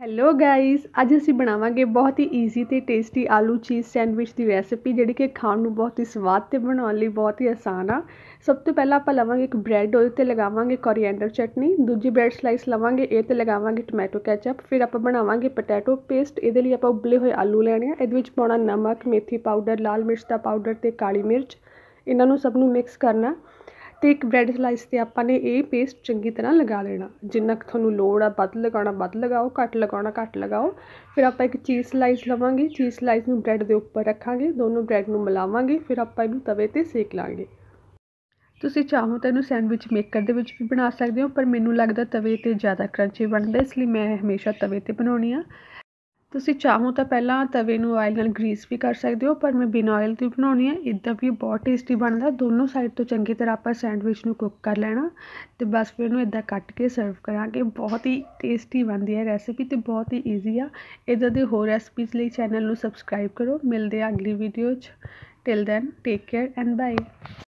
hello guys अज अं बनावे बहुत ही easy तो टेस्टी आलू चीज़ सैंडविच की रैसपी जी कि खाने बहुत ही स्वाद तो बनाने बहुत ही आसान आ सब तो पहला आप लवेंगे एक ब्रैड और लगावे कोरियडर चटनी दूजी ब्रैड स्लाइस लवेंगे ये लगावे टमैटो कैचअप फिर आप बनावे पटैटो पेस्ट ये आप उबले हुए आलू लेने ये पाँना नमक मेथी पाउडर लाल मिर्च का पाउडर तो काली मिर्च इन्हों सबू मिक्स करना ਤੇ ਇੱਕ ਬ੍ਰੈਡ ਸਲਾਈਸ 'ਤੇ ਆਪਾਂ ਨੇ ਇਹ ਪੇਸਟ ਚੰਗੀ ਤਰ੍ਹਾਂ ਲਗਾ ਲੈਣਾ ਜਿੰਨਾ ਕੁ ਤੁਹਾਨੂੰ ਲੋੜ ਆ ਵੱਧ ਲਗਾਉਣਾ ਵੱਧ ਲਗਾਓ ਘੱਟ ਲਗਾਉਣਾ ਘੱਟ ਲਗਾਓ ਫਿਰ ਆਪਾਂ ਇੱਕ ਚੀਜ਼ ਸਲਾਈਸ ਲਵਾਂਗੇ ਚੀਜ਼ ਸਲਾਈਸ ਨੂੰ ਬ੍ਰੈਡ ਦੇ ਉੱਪਰ ਰੱਖਾਂਗੇ ਦੋਨੋਂ ਬ੍ਰੈਡ ਨੂੰ ਮਿਲਾਵਾਂਗੇ ਫਿਰ ਆਪਾਂ ਇਹਨੂੰ ਤਵੇ 'ਤੇ ਸੇਕ ਲਾਂਗੇ ਤੁਸੀਂ ਚਾਹੋ ਤਾਂ ਇਹਨੂੰ ਸੈਂਡਵਿਚ ਮੇਕਰ ਦੇ ਵਿੱਚ ਵੀ ਬਣਾ ਸਕਦੇ ਹੋ ਪਰ ਮੈਨੂੰ ਲੱਗਦਾ ਤਵੇ 'ਤੇ ਜ਼ਿਆਦਾ ਕਰੰਚੀ ਬਣਦਾ ਇਸ ਲਈ ਮੈਂ ਹਮੇਸ਼ਾ ਤਵੇ 'ਤੇ ਬਣਾਉਣੀ ਆ ਤੁਸੀਂ ਚਾਹੋ ਤਾਂ ਪਹਿਲਾਂ ਤਵੇ ਨੂੰ ਆਇਲ ਨਾਲ ਗ੍ਰੀਸ ਵੀ ਕਰ ਸਕਦੇ ਹੋ ਪਰ ਮੈਂ ਬਿਨ ਆਇਲ ਤੋਂ ਬਣਾਉਣੀ ਹੈ ਇਦਾਂ ਵੀ ਬਹੁਤ ਟੇਸਟੀ ਬਣਦਾ ਦੋਨੋਂ ਸਾਈਡ ਤੋਂ ਚੰਗੀ ਤਰ੍ਹਾਂ ਆਪਾਂ ਸੈਂਡਵਿਚ ਨੂੰ ਕੁੱਕ ਕਰ ਲੈਣਾ ਤੇ ਬਸ ਫਿਰ ਇਹਨੂੰ ਇਦਾਂ ਕੱਟ ਕੇ ਸਰਵ ਕਰਾਂਗੇ ਬਹੁਤ ਹੀ ਟੇਸਟੀ ਬਣਦੀ ਹੈ ਰੈਸਿਪੀ ਤੇ ਬਹੁਤ ਹੀ ਈਜ਼ੀ ਆ ਇਦਾਂ ਦੇ ਹੋਰ ਰੈਸਪੀਜ਼ ਲਈ ਚੈਨਲ ਨੂੰ ਸਬਸਕ੍ਰਾਈਬ ਕਰੋ ਮਿਲਦੇ ਆ ਅਗਲੀ ਵੀਡੀਓ 'ਚ till then take care and bye